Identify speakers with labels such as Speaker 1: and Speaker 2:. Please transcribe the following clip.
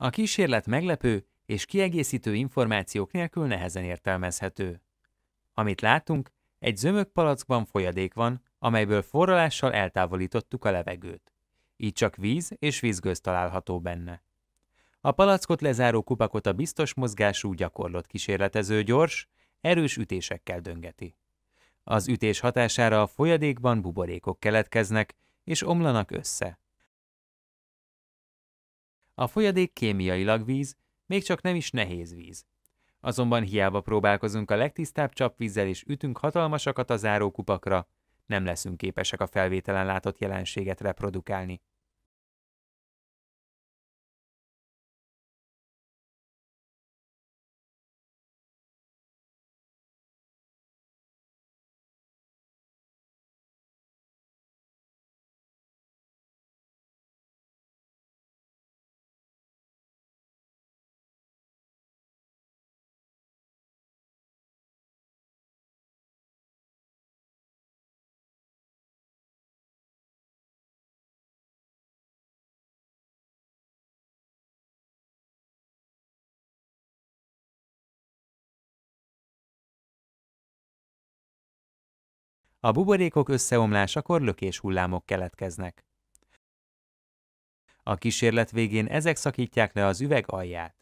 Speaker 1: A kísérlet meglepő és kiegészítő információk nélkül nehezen értelmezhető. Amit látunk, egy zömök palackban folyadék van, amelyből forralással eltávolítottuk a levegőt. Így csak víz és vízgőz található benne. A palackot lezáró kupakot a biztos mozgású gyakorlott kísérletező gyors, erős ütésekkel döngeti. Az ütés hatására a folyadékban buborékok keletkeznek és omlanak össze. A folyadék kémiailag víz, még csak nem is nehéz víz. Azonban hiába próbálkozunk a legtisztább csapvízzel és ütünk hatalmasakat a zárókupakra, nem leszünk képesek a felvételen
Speaker 2: látott jelenséget reprodukálni. A buborékok összeomlásakor
Speaker 3: lökéshullámok keletkeznek. A kísérlet végén ezek szakítják
Speaker 2: le az üveg alját.